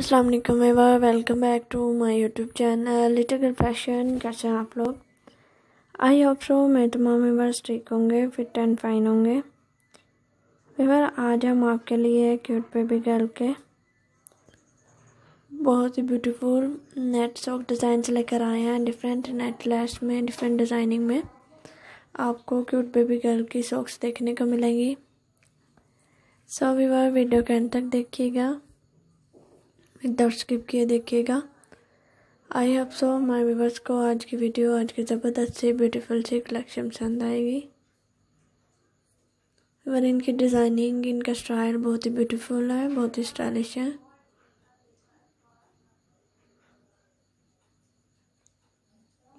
अस्सलाम वालेकुम एवा welcome back to my YouTube channel little girl fashion कैसे हैं आप लोग आई होप सो मैं तमाम एवर स्टिक होंगे फिट एंड फाइन होंगे एवर आज हम आपके लिए क्यूट बेबी गर्ल के बहुत ही ब्यूटीफुल नेट सॉक डिज़ाइन लेकर आए हैं डिफरेंट नेट लेस में डिफरेंट डिज़ाइनिंग में आपको क्यूट बेबी गर्ल की सॉक्स देखने को मिलेंगी सो so, वीवर वीडियो के अंत तक देखिएगा विदाउट स्किप किए देखिएगा I hope so my viewers को आज की वीडियो आज की ज़बरदस्त से ब्यूटीफुल से कलेक्शन पसंद आएगी और इनकी डिज़ाइनिंग इनका स्टाइल बहुत ही ब्यूटीफुल है बहुत ही स्टाइलिश है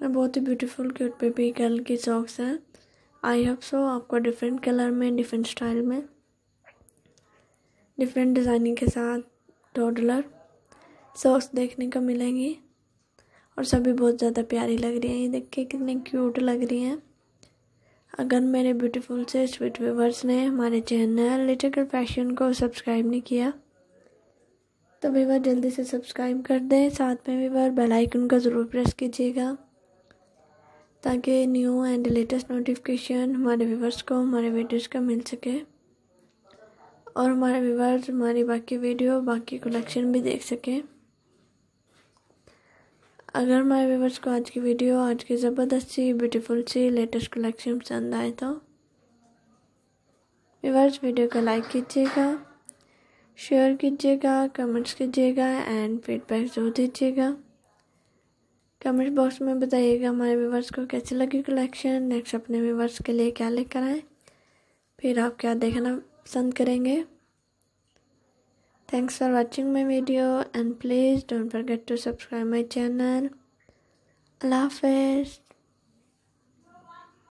बहुत ही ब्यूटीफुल क्यूट बेबी गर्ल की सॉक्स हैं आई होप सो आपको डिफरेंट कलर में डिफरेंट स्टाइल में डिफरेंट डिज़ाइनिंग के साथ टोडलर सॉक्स देखने को मिलेंगी और सभी बहुत ज़्यादा प्यारी लग रही हैं ये देख के कितनी क्यूट लग रही हैं अगर मेरे ब्यूटीफुल से स्वीट व्यूवर्स ने हमारे चैनल लिटिकल फैशन को सब्सक्राइब नहीं किया तो व्यूवर जल्दी से सब्सक्राइब कर दें साथ में भी बेल आइकन का ज़रूर प्रेस कीजिएगा ताकि न्यू एंड लेटेस्ट नोटिफिकेशन हमारे व्यूवर्स को हमारे वीडियोस का मिल सके और हमारे व्यूवर्स हमारी बाकी वीडियो बाकी कलेक्शन भी देख सकें अगर हमारे व्यूवर्स को आज की वीडियो आज की ज़बरदस्त सी ब्यूटीफुल सी लेटेस्ट कलेक्शन पसंद आए तो व्यूवर्स वीडियो को लाइक कीजिएगा शेयर कीजिएगा कमेंट्स कीजिएगा एंड फीडबैक ज़रूर दीजिएगा कमेंट बॉक्स में बताइएगा हमारे व्यूवर्स को कैसी लगी कलेक्शन नेक्स्ट अपने व्यूवर्स के लिए क्या लेकर आए फिर आप क्या देखना पसंद करेंगे Thanks for watching my video and please don't forget to subscribe my channel. Allah Hafiz.